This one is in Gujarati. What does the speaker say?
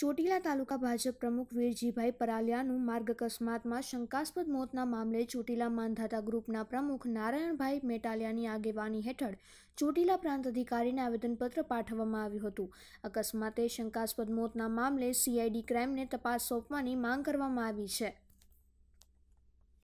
ચોટીલા તાલુકા ભાજપ પ્રમુખ વીરજીભાઈ પરાલિયાનું માર્ગ અકસ્માતમાં શંકાસ્પદ મોતના મામલે ચોટીલા માંધાતા ગ્રુપના પ્રમુખ નારાયણભાઈ મેટાલિયાની આગેવાની હેઠળ ચોટીલા પ્રાંત અધિકારીને આવેદનપત્ર પાઠવવામાં આવ્યું હતું અકસ્માતે શંકાસ્પદ મોતના મામલે સીઆઈડી ક્રાઇમને તપાસ સોંપવાની માંગ કરવામાં આવી છે